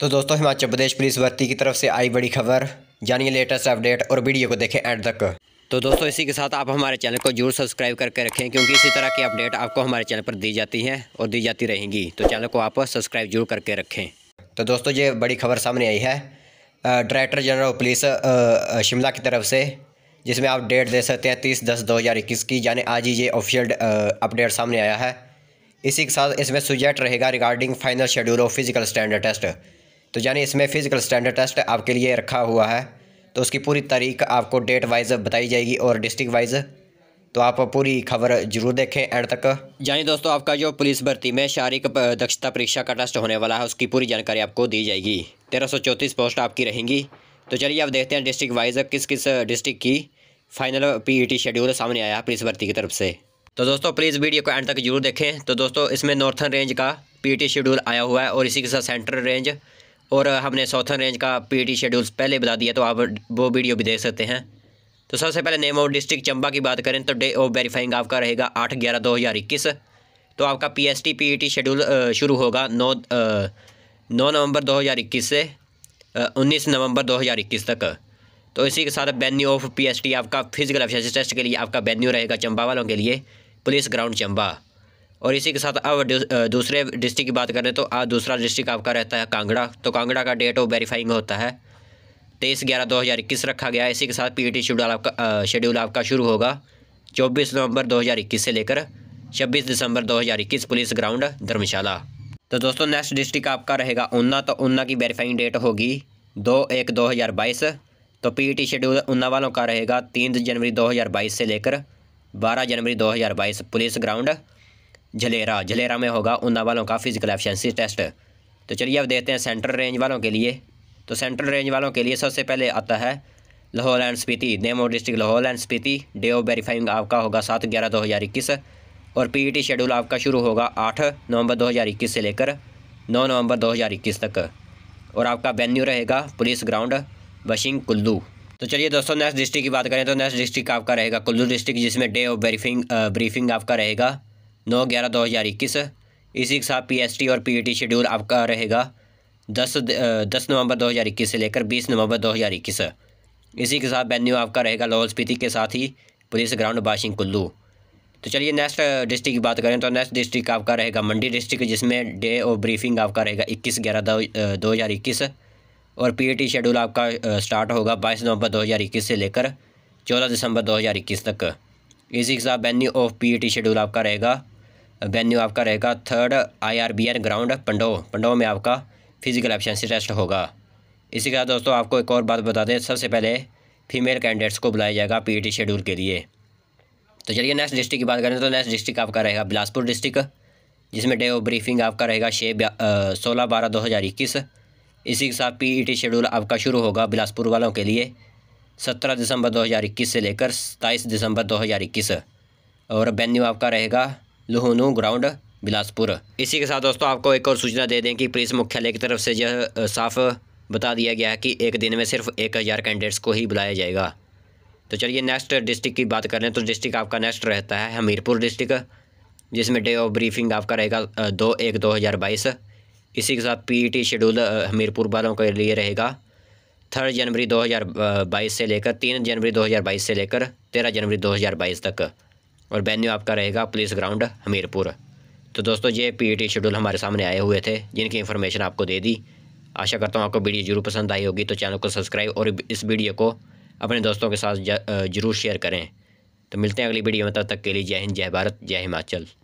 तो दोस्तों हिमाचल प्रदेश पुलिस भर्ती की तरफ से आई बड़ी खबर जानिए लेटेस्ट अपडेट और वीडियो को देखें एंड तक तो दोस्तों इसी के साथ आप हमारे चैनल को जरूर सब्सक्राइब करके रखें क्योंकि इसी तरह की अपडेट आपको हमारे चैनल पर दी जाती हैं और दी जाती रहेंगी तो चैनल को आप सब्सक्राइब जरूर करके रखें तो दोस्तों ये बड़ी खबर सामने आई है डायरेक्टर जनरल पुलिस शिमला की तरफ से जिसमें आप डेट दे सकते हैं तीस दस दो हज़ार इक्कीस की यानी आज ही ये ऑफिशियल अपडेट सामने आया है इसी के साथ इसमें सुजेट रहेगा regarding final schedule of physical standard test तो यानी इसमें फ़िज़िकल स्टैंडर्ड टेस्ट आपके लिए रखा हुआ है तो उसकी पूरी तारीख आपको डेट वाइज बताई जाएगी और डिस्ट्रिक्ट वाइज तो आप पूरी खबर जरूर देखें एंड तक यानी दोस्तों आपका जो पुलिस भर्ती में शारीरिक दक्षता परीक्षा का टेस्ट होने वाला है उसकी पूरी जानकारी आपको दी जाएगी तेरह सौ पोस्ट आपकी रहेंगी तो चलिए आप देखते हैं डिस्ट्रिक्ट वाइज किस किस डिस्ट्रिक्ट की फाइनल पीईटी शेड्यूल सामने आया पुलिस भर्ती की तरफ से तो दोस्तों प्लीज़ वीडियो को एंड तक जरूर देखें तो दोस्तों इसमें नॉर्थन रेंज का पीईटी शेड्यूल e आया हुआ है और इसी के साथ सेंट्रल रेंज और हमने साउथन रेंज का पीटी शेड्यूल्स e पहले बता दिया तो आप वो वीडियो भी देख सकते हैं तो सबसे पहले नेम ऑफ डिस्ट्रिक्ट चंबा की बात करें तो डे ऑफ वेरीफाइंग आपका रहेगा आठ ग्यारह दो हज़ार इक्कीस तो आपका P S T P E T schedule शुरू होगा नौ नौ नवंबर दो हज़ार इक्कीस से उन्नीस नवंबर दो हज़ार इक्कीस तक तो इसी के साथ venue of P S T आपका फिजिकल अफिशेंसी टेस्ट के लिए आपका वेन्यू रहेगा चंबा वालों के लिए पुलिस ग्राउंड चंबा और इसी के साथ अब दूसरे डिस्ट्रिक्ट की बात करें तो आज दूसरा डिस्ट्रिक्ट आपका रहता है कांगड़ा तो कांगड़ा का डेट ऑफ वेरीफाइंग होता है तेईस ग्यारह दो हज़ार इक्कीस रखा गया इसी के साथ पी टी शेड्यूल आपका शेड्यूल आपका शुरू होगा चौबीस नवंबर दो हज़ार इक्कीस से लेकर छब्बीस दिसंबर दो हज़ार इक्कीस पुलिस ग्राउंड धर्मशाला तो दोस्तों नेक्स्ट डिस्ट्रिक्ट आपका रहेगा ऊना तो ऊना की वेरीफाइंग डेट होगी दो एक दो हज़ार बाईस तो पी टी शेड्यूल ऊना वालों का रहेगा तीन जनवरी बाईस से लेकर बारह जनवरी बाईस पुलिस ग्राउंड झलेरा झलेरा में होगा ऊना वालों का फिजिकल एफिशिएंसी टेस्ट तो चलिए अब देखते हैं सेंट्रल रेंज वालों के लिए तो सेंट्रल रेंज वालों के लिए सबसे पहले आता है Lahaul and Spiti name of district Lahaul and Spiti day of verifying आपका होगा सात ग्यारह दो हज़ार इक्कीस और पीईटी शेड्यूल e आपका शुरू होगा आठ नवंबर दो हज़ार इक्कीस से लेकर नौ नवंबर दो हज़ार इक्कीस तक और आपका वेन्यू रहेगा पुलिस ग्राउंड वशिंग कुल्लू तो चलिए दोस्तों नेक्स्ट डिस्ट्रिक्ट की बात करें तो नेक्स्ट डिस्ट्रिक्ट आपका रहेगा कुल्लू डिस्ट्रिक्ट जिसमें डे ऑफ ब्रीफिंग ब्रीफिंग आपका रहेगा नौ ग्यारह दो हज़ार इक्कीस इसी के साथ पीएसटी और पीईटी शेड्यूल e आपका रहेगा दस दस नवंबर दो हज़ार इक्कीस से लेकर बीस नवंबर दो हज़ार इक्कीस इसी के साथ वेन्यू आपका रहेगा लाहौल स्पीति के साथ ही पुलिस ग्राउंड बाशिंग कुल्लू तो चलिए नेक्स्ट डिस्ट्रिक्ट की बात करें तो नेक्स्ट डिस्ट्रिक्ट आपका रहेगा मंडी डिस्ट्रिक्ट जिसमें डे ऑफ ब्रीफिंग आपका रहेगा इक्कीस ग्यारह दो हज़ार इक्कीस और टी शेड्यूल e आपका स्टार्ट होगा बाईस नवंबर इक्कीस से लेकर चौदह दिसंबर इक्कीस तक इसी के साथ वेन्यू ऑफ टी शेड्यूल आपका रहेगा वेन्यू आपका रहेगा third IRBN ground Pandoh Pandoh में आपका फिजिकल एफिशिएंसी टेस्ट होगा इसी के साथ दोस्तों आपको एक और बात बता दें सबसे पहले फीमेल कैंडिडेट्स को बुलाया जाएगा टी शेड्यूल के लिए तो चलिए नेक्स्ट डिस्ट्रिक्ट की बात करें तो नेक्स्ट डिस्ट्रिक्ट आपका रहेगा बिलासपुर डिस्ट्रिक्ट जिसमें डे ऑफ ब्रीफिंग आपका रहेगा छः सोलह बारह दो हज़ार इक्कीस इसी के साथ टी शेड्यूल आपका शुरू होगा बिलासपुर वालों के लिए सत्रह दिसंबर इक्कीस से लेकर सताईस दिसंबर इक्कीस और वेन्यू आपका रहेगा लुहनू ग्राउंड बिलासपुर इसी के साथ दोस्तों आपको एक और सूचना दे दें कि पुलिस मुख्यालय की तरफ से यह साफ बता दिया गया है कि एक दिन में सिर्फ एक हज़ार कैंडिडेट्स को ही बुलाया जाएगा तो चलिए नेक्स्ट डिस्ट्रिक्ट की बात कर लें तो डिस्ट्रिक्ट आपका नेक्स्ट रहता है हमीरपुर डिस्ट्रिक्ट जिसमें डे ऑफ ब्रीफिंग आपका रहेगा दो एक दो हज़ार बाईस इसी के साथ पीईटी शेड्यूल हमीरपुर वालों के लिए रहेगा थर्ड जनवरी बाईस से लेकर तीन जनवरी बाईस से लेकर तेरह जनवरी बाईस तक और वेन्यू आपका रहेगा पुलिस ग्राउंड हमीरपुर तो दोस्तों ये टी शेड्यूल e हमारे सामने आए हुए थे जिनकी इन्फॉर्मेशन आपको दे दी आशा करता हूँ आपको वीडियो जरूर पसंद आई होगी तो चैनल को सब्सक्राइब और इस वीडियो को अपने दोस्तों के साथ जरूर शेयर करें तो मिलते हैं अगली वीडियो में तब तक के लिए जय हिंद जय भारत जय हिमाचल